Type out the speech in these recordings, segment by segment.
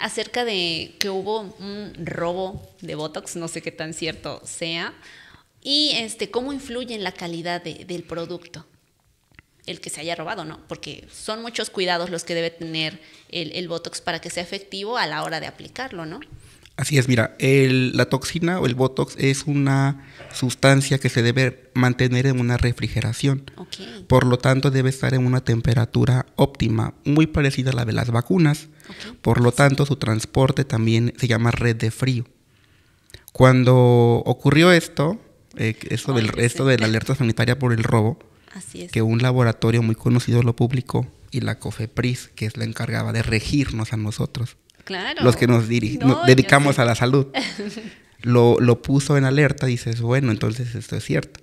acerca de que hubo un robo de Botox, no sé qué tan cierto sea, y este, cómo influye en la calidad del producto el que se haya robado, ¿no? Porque son muchos cuidados los que debe tener el, el Botox para que sea efectivo a la hora de aplicarlo, ¿no? Así es, mira, la toxina o el botox es una sustancia que se debe mantener en una refrigeración. Por lo tanto, debe estar en una temperatura óptima, muy parecida a la de las vacunas. Por lo tanto, su transporte también se llama red de frío. Cuando ocurrió esto, eh, esto, del, de la alerta sanitaria por el robo, que un laboratorio muy conocido lo publicó, y la COFEPRIS, que es la encargada de regirnos a nosotros. Los que nos, dedicamos a la salud. lo, puso en alerta, dices, bueno, entonces esto es cierto.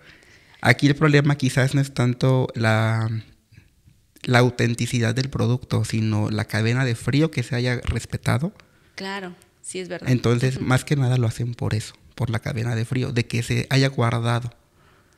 Aquí el problema quizás no es tanto la, la autenticidad del producto, sino la cadena de frío que se haya respetado. Claro, sí es verdad. Entonces, más que nada lo hacen por eso, por la cadena de frío, de que se haya guardado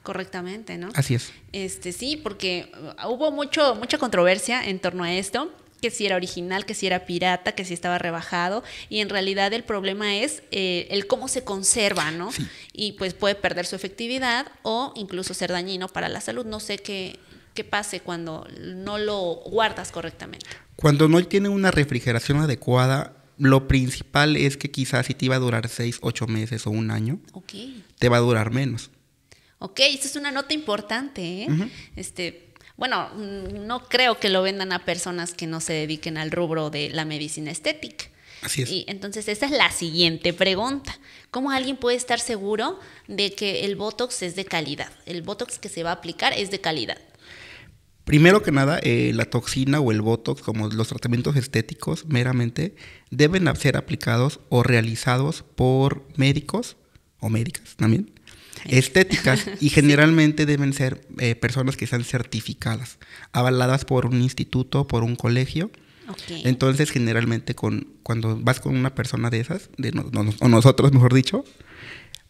correctamente, ¿no? Así es. Este, sí, porque uh, hubo mucho, mucha controversia en torno a esto que si era original, que si era pirata, que si estaba rebajado. Y en realidad el problema es eh, el cómo se conserva, ¿no? Y pues puede perder su efectividad o incluso ser dañino para la salud. No sé qué, qué pase cuando no lo guardas correctamente. Cuando no tiene una refrigeración adecuada, lo principal es que quizás si te iba a durar seis, ocho meses o un año, okay. te va a durar menos. Ok, esta es una nota importante. ¿eh? Este bueno, no creo que lo vendan a personas que no se dediquen al rubro de la medicina estética. Así es. Y entonces esa es la siguiente pregunta. ¿Cómo alguien puede estar seguro de que el Botox es de calidad? El Botox que se va a aplicar es de calidad. Primero que nada, eh, la toxina o el Botox, como los tratamientos estéticos meramente, deben ser aplicados o realizados por médicos o médicas también, estéticas y generalmente deben ser eh, personas que sean certificadas, avaladas por un instituto, por un colegio. Entonces, generalmente con, cuando vas con una persona de esas, de o nosotros mejor dicho,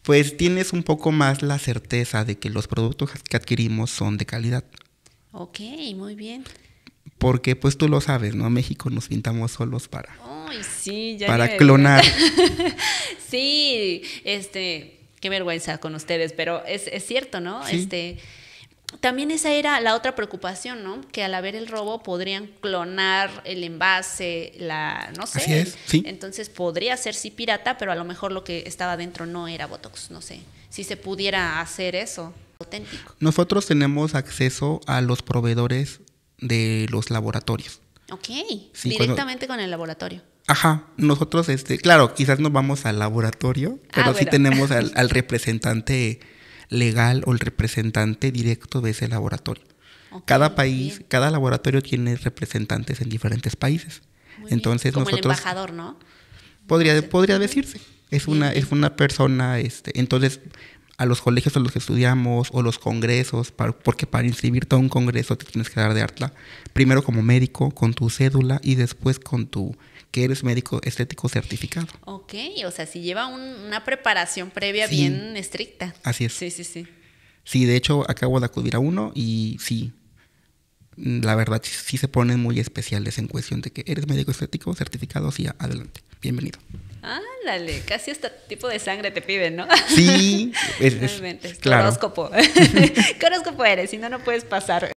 pues tienes un poco más la certeza de que los productos que adquirimos son de calidad. Ok, muy bien. Porque pues tú lo sabes, ¿no? México nos pintamos solos para... para clonar. sí, este qué vergüenza con ustedes, pero es, cierto, ¿no? Este, también esa era la otra preocupación, ¿no? Que al haber el robo podrían clonar el envase, la, no sé. Así es, Entonces podría ser sí pirata, pero a lo mejor lo que estaba dentro no era Botox, no sé. Si se pudiera hacer eso, auténtico. Nosotros tenemos acceso a los proveedores de los laboratorios. Ok, directamente con el laboratorio. Ajá, nosotros, este, claro, quizás no vamos al laboratorio, ah, pero sí tenemos al, representante legal o el representante directo de ese laboratorio. cada país, cada laboratorio tiene representantes en diferentes países. Entonces Como nosotros. embajador, ¿no? Podría, podría decirse. Es una, es una persona, este, entonces a los colegios a los que estudiamos o los congresos, porque para inscribirte a un congreso te tienes que dar de ARTLA, primero como médico, con tu cédula y después con tu que eres médico estético certificado. Ok, o sea, si lleva una preparación previa bien estricta. Así es. Sí, sí, sí. Sí, de hecho acabo de acudir a uno y sí, la verdad sí, se ponen muy especiales en cuestión de que eres médico estético certificado, sí, adelante, bienvenido. Ándale, casi hasta tipo de sangre te piden, ¿no? Sí, es, es, claro. Horóscopo. eres? Si no, no puedes pasar.